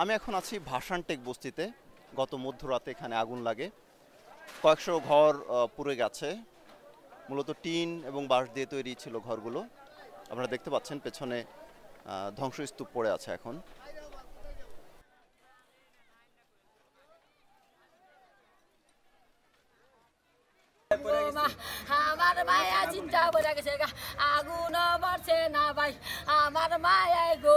আমি এখন আছি ভাসানটেক বস্তিতে গত মধ্যরাতে এখানে আগুন লাগে কয়েকশো ঘর পুড়ে গেছে মূলত টিন এবং বাঁশ দিয়ে তৈরি ছিল ঘরগুলো আপনারা দেখতে পাচ্ছেন পেছনে ধ্বংসস্তূপ পড়ে আছে এখন আমার মায়া চিন্তা করে গেছে আগুন মরছে না ভাই আমার মায়া গো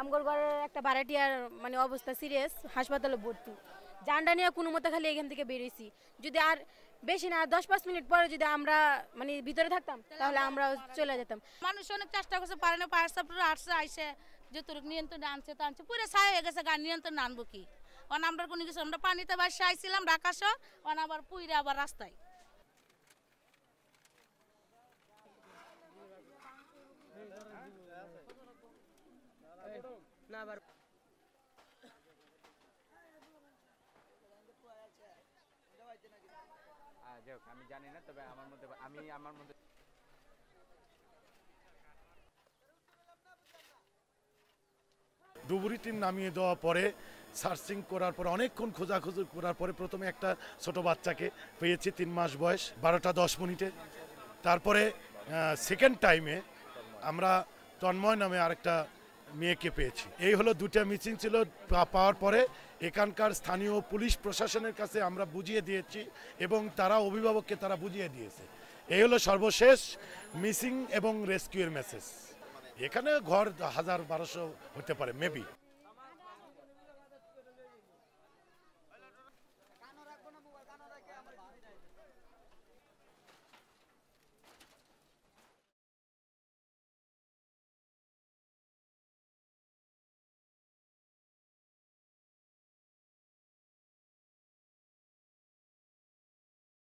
আমগর ঘরের একটা ভাড়াটিয়ার মানে অবস্থা সিরিয়াস হাসপাতালে ভর্তি জানডা নিয়ে কোনো মতো খালি এখান থেকে বেরিয়েছি যদি আর বেশি না দশ পাঁচ মিনিট পরে যদি আমরা মানে ভিতরে থাকতাম তাহলে আমরা চলে যেতাম মানুষ অনেক চেষ্টা করছে পারে না পাঁচ আটশো আইসে যতটুক নিয়ন্ত্রণ আনছে তো আনছে পুরো সাহে হয়ে গেছে গান নিয়ন্ত্রণ আনবো কি অন আমরা কোনো কিছু আমরা পানিতে বাসে আইছিলাম ঢাকাশো অন আবার পুইরে আবার রাস্তায় না আবার আমি জানি না তবে আমার মধ্যে আমি আমার মধ্যে ডুবুরি টিম নামিয়ে দেওয়া পরে সার্চিং করার পর অনেকক্ষণ খোঁজাখুঁজি করার পরে প্রথমে একটা ছোট বাচ্চাকে পেয়েছি তিন মাস বয়স বারোটা দশ মিনিটে তারপরে সেকেন্ড টাইমে আমরা তন্ময় নামে আরেকটা মেয়েকে পেয়েছি এই হলো দুটা মিসিং ছিল পাওয়ার পরে এখানকার স্থানীয় পুলিশ প্রশাসনের কাছে আমরা বুঝিয়ে দিয়েছি এবং তারা অভিভাবককে তারা বুঝিয়ে দিয়েছে এই হলো সর্বশেষ মিসিং এবং রেস্কিউর মেসেজ এখানে ঘর হাজার বারোশো হতে পারে মেবি